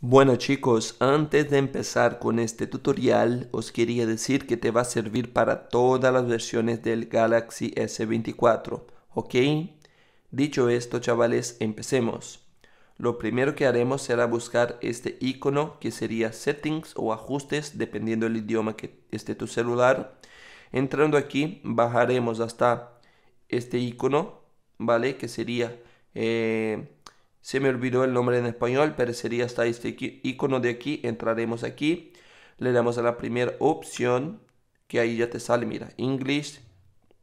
Bueno chicos, antes de empezar con este tutorial, os quería decir que te va a servir para todas las versiones del Galaxy S24, ¿ok? Dicho esto chavales, empecemos. Lo primero que haremos será buscar este icono que sería Settings o Ajustes, dependiendo del idioma que esté tu celular. Entrando aquí, bajaremos hasta este icono, ¿vale? Que sería... Eh, se me olvidó el nombre en español, pero sería hasta este icono de aquí. Entraremos aquí, le damos a la primera opción, que ahí ya te sale, mira, English,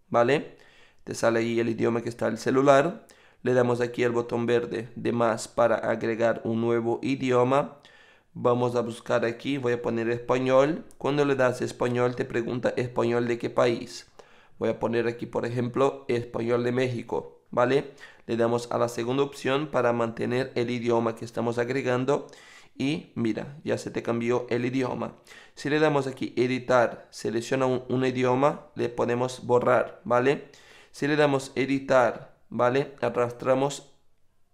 ¿vale? Te sale ahí el idioma que está el celular. Le damos aquí el botón verde de más para agregar un nuevo idioma. Vamos a buscar aquí, voy a poner español. Cuando le das español te pregunta español de qué país. Voy a poner aquí, por ejemplo, español de México, ¿vale? le damos a la segunda opción para mantener el idioma que estamos agregando y mira, ya se te cambió el idioma. Si le damos aquí editar, selecciona un, idioma, le podemos borrar, ¿vale? Si le damos editar, ¿vale? Arrastramos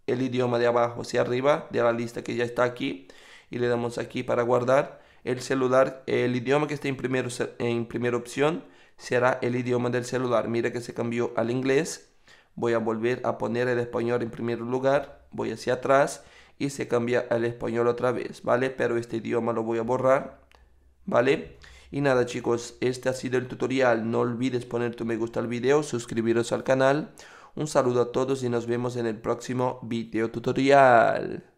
el idioma de abajo hacia arriba de la lista que ya está aquí y le damos aquí para guardar el celular, el idioma que está en, primero, en primera opción será el idioma del celular. Mira que se cambió al inglés Voy a volver a poner el español en primer lugar. Voy hacia atrás y se cambia al español otra vez, ¿vale? Pero este idioma lo voy a borrar, ¿vale? Y nada chicos, este ha sido el tutorial. No olvides poner tu me gusta al video, suscribiros al canal. Un saludo a todos y nos vemos en el próximo video tutorial.